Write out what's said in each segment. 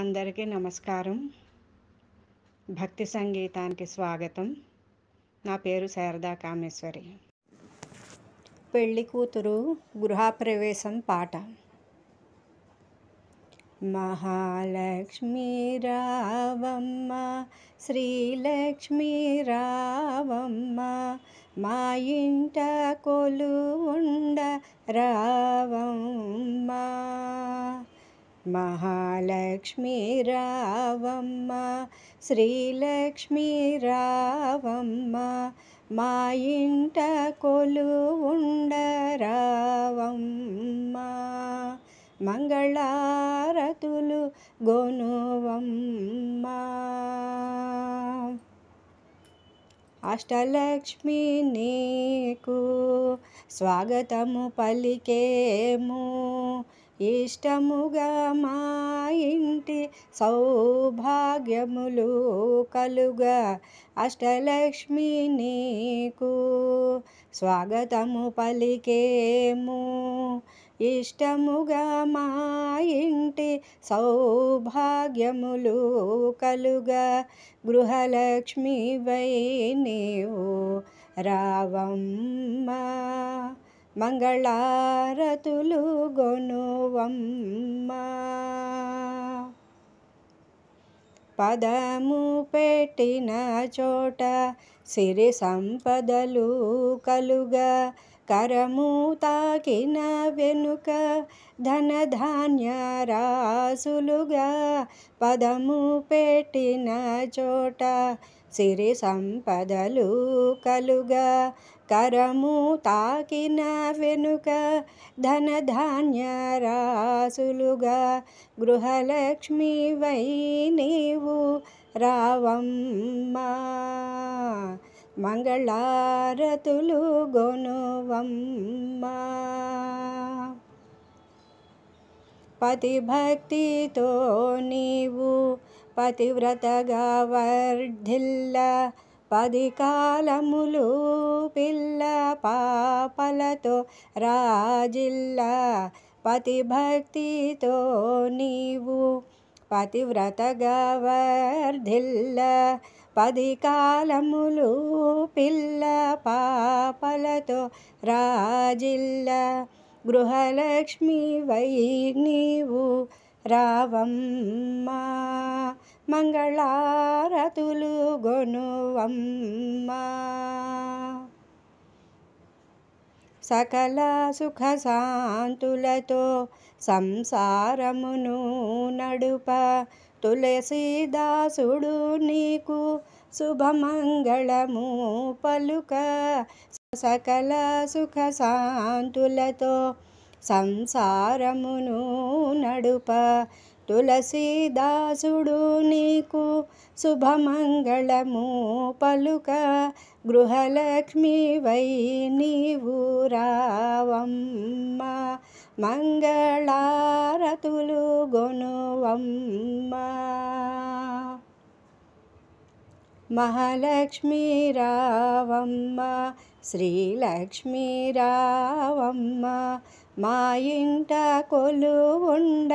అందరికీ నమస్కారం భక్తి సంగీతానికి స్వాగతం నా పేరు శారదా కామేశ్వరి పెళ్ళి కూతురు గృహప్రవేశం పాట మహాలక్ష్మీ రావమ్మ శ్రీలక్ష్మీ రావమ్మ మా ఇంట కొలు ఉండ రావమ్మ మహాలక్ష్మీ రావమ్మ శ్రీలక్ష్మీ రావమ్మ మా ఇంట కొలు కొలువుండరావమ్మ మంగళారతులు గొనువమ్మ అష్టలక్ష్మి నీకు స్వాగతము పలికేము ఇష్టముగా మా ఇంటి సౌభాగ్యములు కలుగా అష్టలక్ష్మి నీకు స్వాగతము పలికేము ఇష్టముగా మా ఇంటి సౌభాగ్యములు కలుగా గృహలక్ష్మి వై నీవు రావమ్మ మంగళారతులు గొనువమ్మ పదము పెట్టిన చోట సిరి సంపదలు కలుగా కరము తాకిన వెనుక ధనధాన్య రాసులుగా పదము పెట్టిన చోట సిరి సంపదలు కలుగా కరము తాకిన వెనుక ధనధాన్య రాసులుగా గృహలక్ష్మి వై నీవు రావమ్మా మంగళారతులు గొనువమ్మా పతిభక్తితో నీవు పతివ్రతగా వర్ధిల్ల పది కాలములు పిల్ల పాపలతో రాజిల్ల పతిభక్తితో నీవు పతివ్రతగా వర్ధిల్ల పది కాలములు పిల్ల పాపలతో రాజిల్ల గృహలక్ష్మి వై నీవు రావమ్మా మంగళారతులు గొనువమ్మా సకల సుఖ శాంతులతో సంసారమును నడుప తులసిదాసుడు నీకు శుభమంగళము పలుక సకల సుఖ శాంతులతో సంసారమును నడుప తులసీదాసుడు నీకు శుభమంగళము పలుక గృహలక్ష్మి వై నీవు రావమ్మ మంగళారతులు గొనువమ్మ మహాలక్ష్మీ రావమ్మ శ్రీలక్ష్మీ రావమ్మ మా ఇంట కొలు ఉండరావమ్మ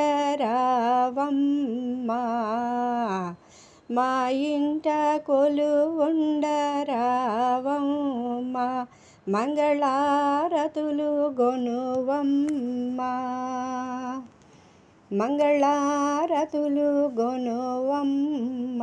మా ఇంట కొలు ఉండరావమ్మ మంగళారతులు గొనువమ్మ మంగళారతులు గొనువమ్మ